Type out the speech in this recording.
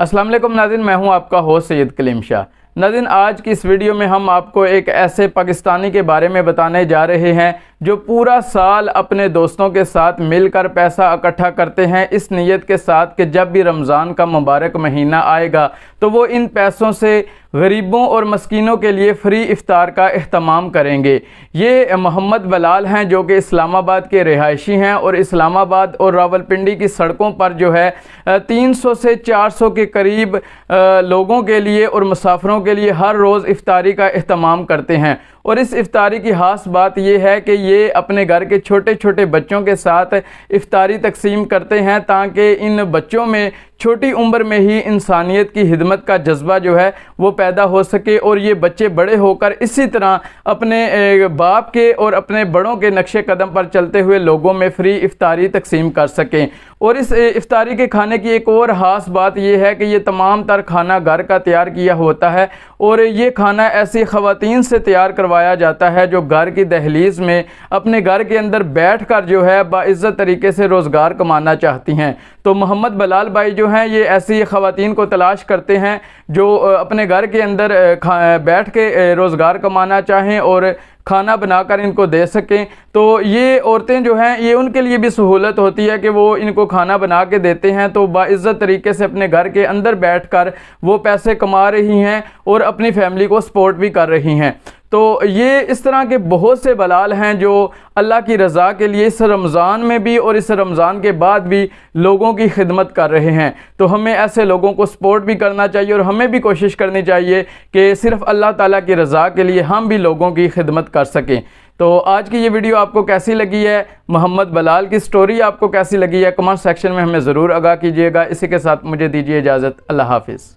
असलम नाजिन मैं हूं आपका होस्ट सैद कलीम शाह नाजिन आज की इस वीडियो में हम आपको एक ऐसे पाकिस्तानी के बारे में बताने जा रहे हैं जो पूरा साल अपने दोस्तों के साथ मिलकर पैसा इकट्ठा करते हैं इस नीयत के साथ कि जब भी रमज़ान का मुबारक महीना आएगा तो वो इन पैसों से गरीबों और मस्किनों के लिए फ्री इफ्तार का अहतमाम करेंगे ये मोहम्मद बलाल हैं जो कि इस्लामाबाद के रिहायशी हैं और इस्लामाबाद और रावलपिंडी की सड़कों पर जो है 300 से 400 के करीब लोगों के लिए और मुसाफरों के लिए हर रोज़ इफ़ारी का अहतमाम करते हैं और इस इफ्तारी की खास बात यह है कि ये अपने घर के छोटे छोटे बच्चों के साथ इफ्तारी तकसीम करते हैं ताकि इन बच्चों में छोटी उम्र में ही इंसानियत की हिदमत का जज्बा जो है वो पैदा हो सके और ये बच्चे बड़े होकर इसी तरह अपने बाप के और अपने बड़ों के नक्शे कदम पर चलते हुए लोगों में फ्री इफ्तारी तकसीम कर सकें और इस इफ्तारी के खाने की एक और ख़ास बात यह है कि ये तमाम तर खाना घर का तैयार किया होता है और ये खाना ऐसी ख़वातीन से तैयार करवाया जाता है जो घर की दहलीज़ में अपने घर के अंदर बैठ कर जो है बाज़्ज़त तरीके से रोज़गार कमाना चाहती हैं तो मोहम्मद बलाल भाई जो हैं ये ऐसी ख़वान को तलाश करते हैं जो अपने घर के अंदर बैठ के रोज़गार कमाना चाहें और खाना बनाकर इनको दे सकें तो ये औरतें जो हैं ये उनके लिए भी सहूलत होती है कि वो इनको खाना बना के देते हैं तो बाज़्ज़त तरीके से अपने घर के अंदर बैठकर वो पैसे कमा रही हैं और अपनी फैमिली को सपोर्ट भी कर रही हैं तो ये इस तरह के बहुत से बलाल हैं जो अल्लाह की रज़ा के लिए इस रमज़ान में भी और इस रमज़ान के बाद भी लोगों की खिदमत कर रहे हैं तो हमें ऐसे लोगों को सपोर्ट भी करना चाहिए और हमें भी कोशिश करनी चाहिए कि सिर्फ़ अल्लाह ताला की रज़ा के लिए हम भी लोगों की खिदमत कर सकें तो आज की ये वीडियो आपको कैसी लगी है मोहम्मद बलाल की स्टोरी आपको कैसी लगी है कमेंट सेक्शन में हमें ज़रूर आगाह कीजिएगा इसी के साथ मुझे दीजिए इजाज़त अल्लाह हाफिज़